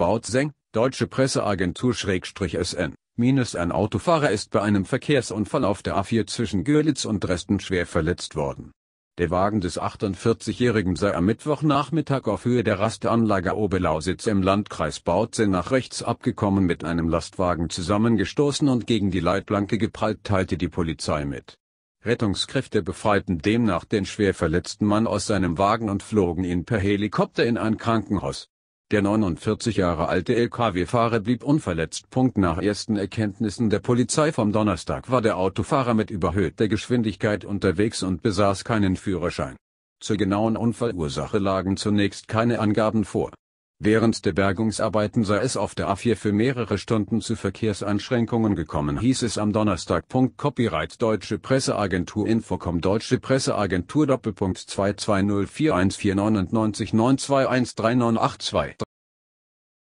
Bautzeng, Deutsche Presseagentur SN. Minus ein Autofahrer ist bei einem Verkehrsunfall auf der A4 zwischen Görlitz und Dresden schwer verletzt worden. Der Wagen des 48-Jährigen sei am Mittwochnachmittag auf Höhe der Rastanlage Oberlausitz im Landkreis Bautzen nach rechts abgekommen mit einem Lastwagen zusammengestoßen und gegen die Leitplanke geprallt, teilte die Polizei mit. Rettungskräfte befreiten demnach den schwer verletzten Mann aus seinem Wagen und flogen ihn per Helikopter in ein Krankenhaus. Der 49 Jahre alte LKW-Fahrer blieb unverletzt. Nach ersten Erkenntnissen der Polizei vom Donnerstag war der Autofahrer mit überhöhter Geschwindigkeit unterwegs und besaß keinen Führerschein. Zur genauen Unfallursache lagen zunächst keine Angaben vor Während der Bergungsarbeiten sei es auf der A4 für mehrere Stunden zu Verkehrseinschränkungen gekommen, hieß es am Donnerstag. Copyright Deutsche Presseagentur Infocom Deutsche Presseagentur Doppelpunkt 22041499992139828